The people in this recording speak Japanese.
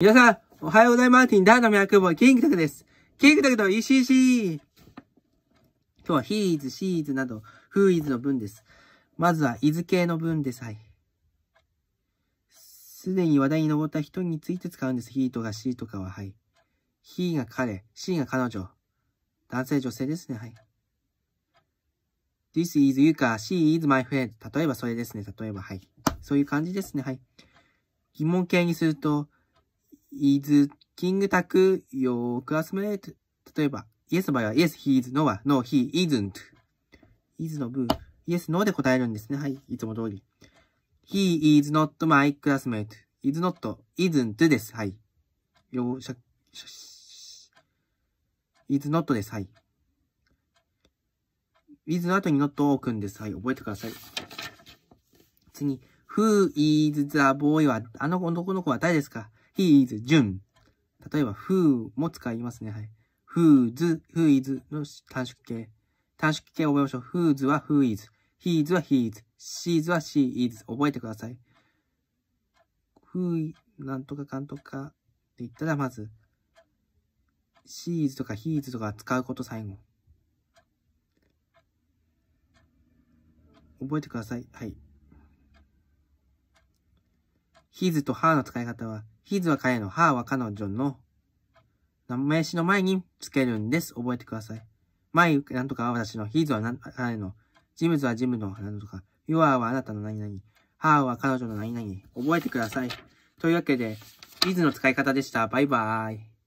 皆さん、おはようございます。ティンダーの脈もキングタクです。キングタクと ECC! 今日は He's, シ h e s など Who's の文です。まずは Is 系の文です。はい。すでに話題に上った人について使うんです。He とか She とかは。はい。He が彼、She が彼女。男性、女性ですね。はい。This is you か She is my friend. 例えばそれですね。例えば。はい。そういう感じですね。はい。疑問形にすると、is, king, tak, classmate? 例えば、yes の場合は yes, he is, no は no, he isn't. is の分、yes, no で答えるんですね。はい、いつも通り。he is not my classmate, is not, isn't です。はい。よしゃ、is not です。はい。is の後に not を置くんです。はい、覚えてください。次、who is the boy は、あの男の子は誰ですか his, 順。例えば who も使いますね。はい。whose, who is の短縮形。短縮形を覚えましょう。w h o s は who is, his は his, she's は she is。覚えてください。who なんとかかんとかって言ったらまず、she's とか his とか使うこと最後。覚えてください。はい。his と her の使い方は、his は彼の、her は彼女の、名詞の前につけるんです。覚えてください。my なんとかは私の、his は彼の、ジムズはジムのなんとか、your はあなたの何々、her は彼女の何々。覚えてください。というわけで、is の使い方でした。バイバーイ。